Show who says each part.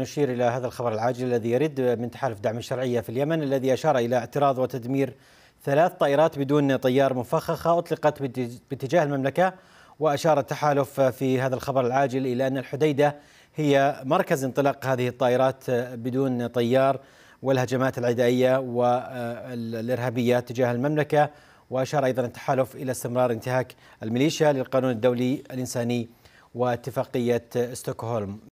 Speaker 1: نشير إلى هذا الخبر العاجل الذي يرد من تحالف دعم الشرعية في اليمن الذي أشار إلى اعتراض وتدمير ثلاث طائرات بدون طيار مفخخة أطلقت باتجاه المملكة وأشار التحالف في هذا الخبر العاجل إلى أن الحديدة هي مركز انطلاق هذه الطائرات بدون طيار والهجمات العدائية والإرهابية تجاه المملكة وأشار أيضا التحالف إلى استمرار انتهاك الميليشيا للقانون الدولي الإنساني واتفاقية ستوكهولم